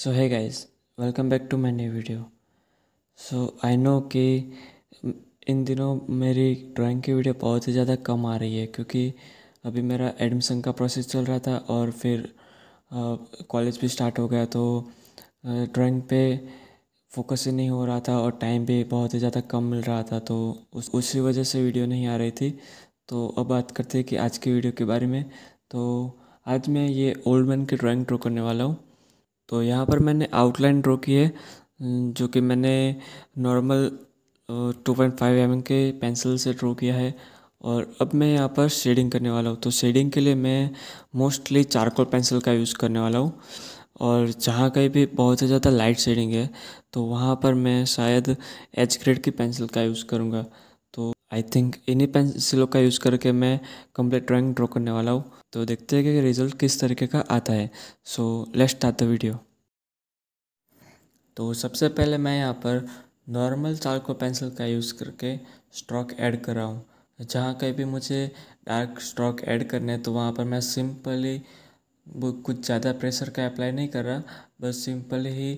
so hi guys welcome back to my new video so I know कि इन दिनों मेरी ड्राइंग की वीडियो बहुत ही ज़्यादा कम आ रही है क्योंकि अभी मेरा एडमिशन का प्रोसेस चल रहा था और फिर कॉलेज भी स्टार्ट हो गया तो ड्राइंग पे फोकस ही नहीं हो रहा था और टाइम भी बहुत ही ज़्यादा कम मिल रहा था तो उस उसी वजह से वीडियो नहीं आ रही थी तो अब बात करते हैं कि आज की वीडियो के बारे में तो आज मैं ये ओल्ड मैन की ड्राइंग ड्रॉ करने वाला हूँ तो यहाँ पर मैंने आउटलाइन ड्रॉ की है जो कि मैंने normal two point five M के पेंसिल से ड्रॉ किया है और अब मैं यहाँ पर शेडिंग करने वाला हूँ तो शेडिंग के लिए मैं मोस्टली चारकोल पेंसिल का यूज़ करने वाला हूँ और जहाँ कहीं भी बहुत ही ज़्यादा लाइट शेडिंग है तो वहाँ पर मैं शायद एच ग्रेड की पेंसिल का यूज़ करूँगा तो आई थिंक इन्हीं पेंसिलों का यूज़ करके मैं कंप्लीट ड्राइंग ड्रॉ करने वाला हूँ तो देखते हैं कि रिज़ल्ट किस तरीके का आता है so let's start the video तो सबसे पहले मैं यहाँ पर नॉर्मल चार्को पेंसिल का यूज़ करके स्ट्रोक ऐड कर रहा हूँ जहाँ कहीं भी मुझे डार्क स्ट्रोक ऐड करने हैं तो वहाँ पर मैं सिंपली कुछ ज़्यादा प्रेशर का अप्लाई नहीं कर रहा बस सिंपल ही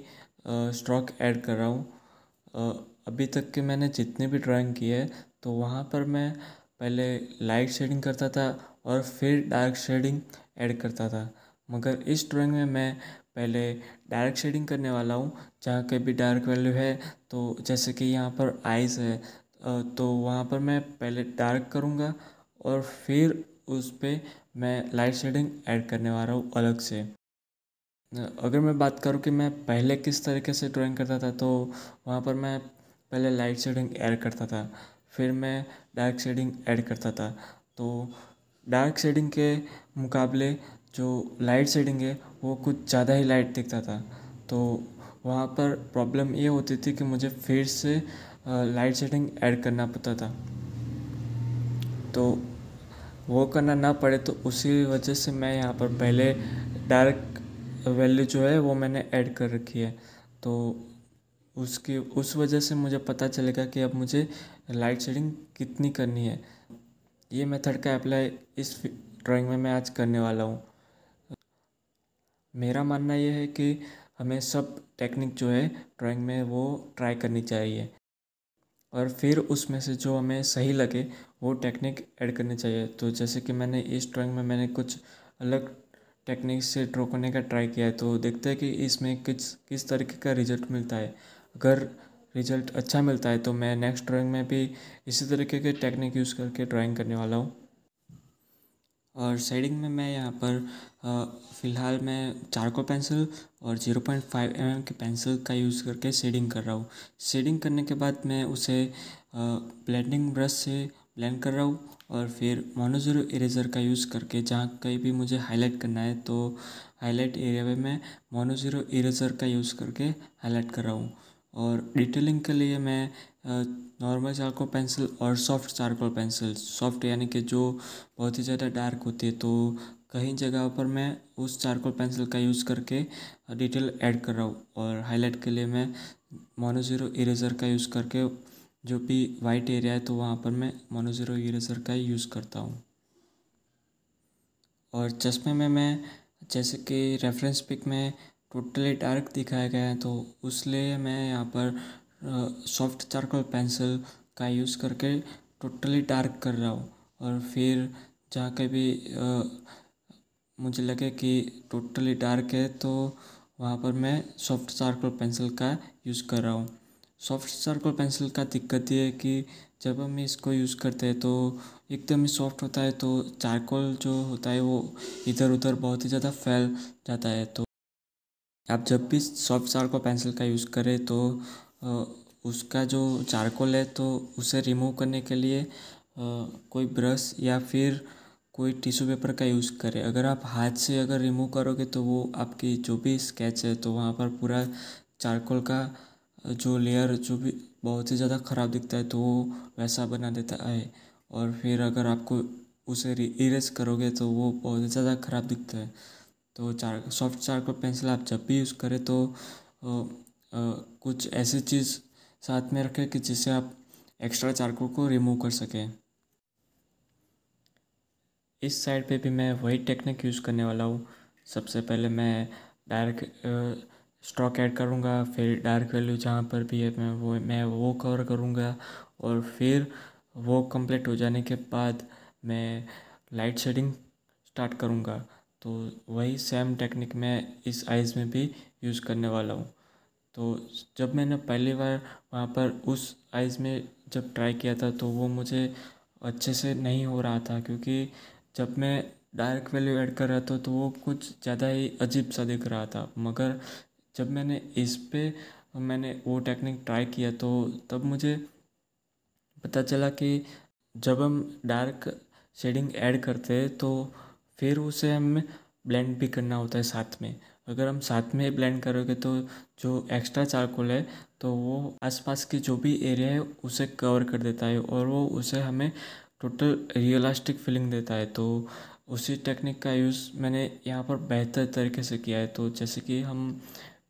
स्ट्रोक ऐड कर रहा हूँ अभी तक के मैंने जितनी भी ड्राइंग की है तो वहाँ पर मैं पहले लाइट शेडिंग करता था और फिर डार्क शेडिंग ऐड करता था मगर इस ड्राइंग में मैं पहले डार्क शेडिंग करने वाला हूँ जहाँ के भी डार्क वैल्यू है तो जैसे कि यहाँ पर आइज़ है तो वहाँ पर मैं पहले डार्क करूँगा और फिर उस पर मैं लाइट शेडिंग ऐड करने वाला हूँ अलग से अगर मैं बात करूँ कि मैं पहले किस तरीके से ड्राइंग करता था तो वहाँ पर मैं पहले लाइट शेडिंग ऐड करता था फिर मैं डार्क शेडिंग ऐड करता था तो डार्क शेडिंग के मुकाबले जो लाइट शेडिंग है वो कुछ ज़्यादा ही लाइट दिखता था तो वहाँ पर प्रॉब्लम ये होती थी कि मुझे फिर से लाइट शेडिंग ऐड करना पड़ता था तो वो करना ना पड़े तो उसी वजह से मैं यहाँ पर पहले डार्क वैल्यू जो है वो मैंने ऐड कर रखी है तो उसकी उस वजह से मुझे पता चलेगा कि अब मुझे लाइट शेडिंग कितनी करनी है ये मेथड का अप्लाई इस ड्राइंग में मैं आज करने वाला हूँ मेरा मानना यह है कि हमें सब टेक्निक जो है ड्राइंग में वो ट्राई करनी चाहिए और फिर उसमें से जो हमें सही लगे वो टेक्निक ऐड करनी चाहिए तो जैसे कि मैंने इस ड्राइंग में मैंने कुछ अलग टेक्निक से ड्रॉ करने का ट्राई किया है तो देखते हैं कि इसमें किस किस तरीके का रिजल्ट मिलता है अगर रिज़ल्ट अच्छा मिलता है तो मैं नेक्स्ट ड्राइंग में भी इसी तरीके के टेक्निक यूज़ करके ड्राइंग करने वाला हूँ और शेडिंग में मैं यहाँ पर फ़िलहाल मैं को पेंसिल और zero point five M M के पेंसिल का यूज़ करके शेडिंग कर रहा हूँ शेडिंग करने के बाद मैं उसे ब्लेंडिंग ब्रश से ब्लेंड कर रहा हूँ और फिर मोनोजीरो इरेजर का यूज़ करके जहाँ कहीं भी मुझे हाईलाइट करना है तो हाईलाइट एरिया में मैं मोनोजीरो इरेजर का यूज़ करके हाईलाइट कर रहा हूँ और डिटेलिंग के लिए मैं नॉर्मल चारकोल पेंसिल और सॉफ्ट चारकोल पेंसिल सॉफ्ट यानी कि जो बहुत ही ज़्यादा डार्क होती है तो कहीं जगह पर मैं उस चारकोल पेंसिल का यूज़ करके डिटेल ऐड कर रहा हूँ और हाईलाइट के लिए मैं मोनोज़ीरो इरेज़र का यूज़ करके जो भी वाइट एरिया है तो वहाँ पर मैं मोनोज़ीरो इरेज़र का यूज़ करता हूँ और चश्मे में मैं जैसे कि रेफरेंस पिक में टोटली डार्क दिखाया गया है तो उसलिए मैं यहाँ पर सॉफ्ट चारकोल पेंसिल का यूज़ करके टोटली डार्क कर रहा हूँ और फिर जहाँ कभी आ, मुझे लगे कि टोटली डार्क है तो वहाँ पर मैं सॉफ्ट चारकोल पेंसिल का यूज़ कर रहा हूँ सॉफ्ट चारकोल पेंसिल का दिक्कत ये है कि जब हम इसको यूज़ करते हैं तो एकदम ही सॉफ्ट होता है तो चारकोल जो होता है वो इधर उधर बहुत ही ज़्यादा फैल जाता है तो आप जब भी सॉफ्ट चारकोल पेंसिल का यूज़ करें तो उसका जो चारकोल है तो उसे रिमूव करने के लिए कोई ब्रश या फिर कोई टिश्यू पेपर का यूज़ करें अगर आप हाथ से अगर रिमूव करोगे तो वो आपकी जो भी स्केच है तो वहाँ पर पूरा चारकोल का जो लेयर जो भी बहुत ही ज़्यादा ख़राब दिखता है तो वो वैसा बना देता है और फिर अगर आपको उसे इरेज करोगे तो वो बहुत ही ज़्यादा ख़राब दिखता है तो चार सॉफ्ट चारकोल पेंसिल आप जब भी यूज़ करें तो आ, आ, कुछ ऐसी चीज़ साथ में रखें कि जिससे आप एक्स्ट्रा चारकोल को रिमूव कर सकें इस साइड पे भी मैं वही टेक्निक यूज़ करने वाला हूँ सबसे पहले मैं डार्क स्ट्रोक ऐड करूँगा फिर डार्क वैल्यू जहाँ पर भी है मैं वो मैं वो कवर करूँगा और फिर वो कंप्लीट हो जाने के बाद मैं लाइट शेडिंग स्टार्ट करूँगा तो वही सेम टेक्निक मैं इस आइज़ में भी यूज़ करने वाला हूँ तो जब मैंने पहली बार वहाँ पर उस आइज़ में जब ट्राई किया था तो वो मुझे अच्छे से नहीं हो रहा था क्योंकि जब मैं डार्क वैल्यू ऐड कर रहा था तो वो कुछ ज़्यादा ही अजीब सा दिख रहा था मगर जब मैंने इस पर मैंने वो टेक्निक ट्राई किया तो तब मुझे पता चला कि जब हम डार्क शेडिंग ऐड करते हैं तो फिर उसे हमें ब्लेंड भी करना होता है साथ में अगर हम साथ में ब्लेंड करोगे तो जो एक्स्ट्रा चारकोल है तो वो आसपास के जो भी एरिया है उसे कवर कर देता है और वो उसे हमें टोटल रियलिस्टिक फीलिंग देता है तो उसी टेक्निक का यूज़ मैंने यहाँ पर बेहतर तरीके से किया है तो जैसे कि हम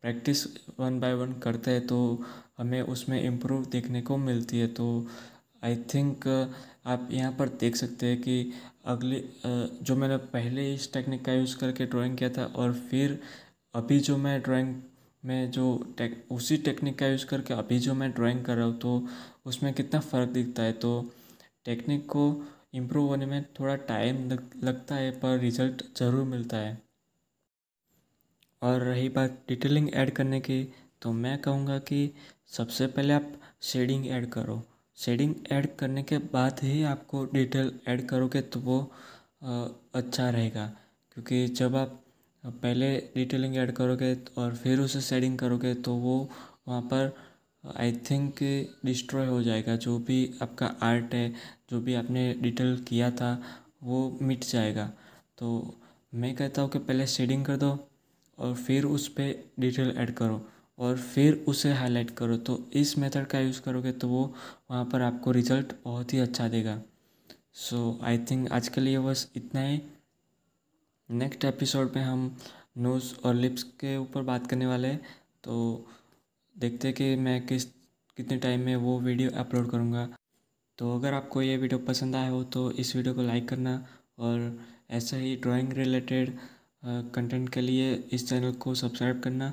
प्रैक्टिस वन बाय वन करते हैं तो हमें उसमें इम्प्रूव देखने को मिलती है तो आई थिंक uh, आप यहाँ पर देख सकते हैं कि अगले uh, जो मैंने पहले इस टेक्निक का यूज़ करके ड्राइंग किया था और फिर अभी जो मैं ड्राइंग में जो टेक उसी टेक्निक का यूज़ करके अभी जो मैं ड्राइंग कर रहा हूँ तो उसमें कितना फ़र्क दिखता है तो टेक्निक को इम्प्रूव होने में थोड़ा टाइम लग, लगता है पर रिजल्ट ज़रूर मिलता है और रही बात डिटेलिंग ऐड करने की तो मैं कहूँगा कि सबसे पहले आप शेडिंग ऐड करो शेडिंग ऐड करने के बाद ही आपको डिटेल ऐड करोगे तो वो अच्छा रहेगा क्योंकि जब आप पहले डिटेलिंग ऐड करोगे और फिर उसे शेडिंग करोगे तो वो वहाँ पर आई थिंक डिस्ट्रॉय हो जाएगा जो भी आपका आर्ट है जो भी आपने डिटेल किया था वो मिट जाएगा तो मैं कहता हूँ कि पहले शेडिंग कर दो और फिर उस पर डिटेल ऐड करो और फिर उसे हाईलाइट करो तो इस मेथड का यूज़ करोगे तो वो वहाँ पर आपको रिज़ल्ट बहुत ही अच्छा देगा सो आई थिंक आज के लिए बस इतना ही नेक्स्ट एपिसोड में हम नोज़ और लिप्स के ऊपर बात करने वाले हैं तो देखते कि मैं किस कितने टाइम में वो वीडियो अपलोड करूँगा तो अगर आपको ये वीडियो पसंद आया हो तो इस वीडियो को लाइक करना और ऐसा ही ड्राइंग रिलेटेड कंटेंट के लिए इस चैनल को सब्सक्राइब करना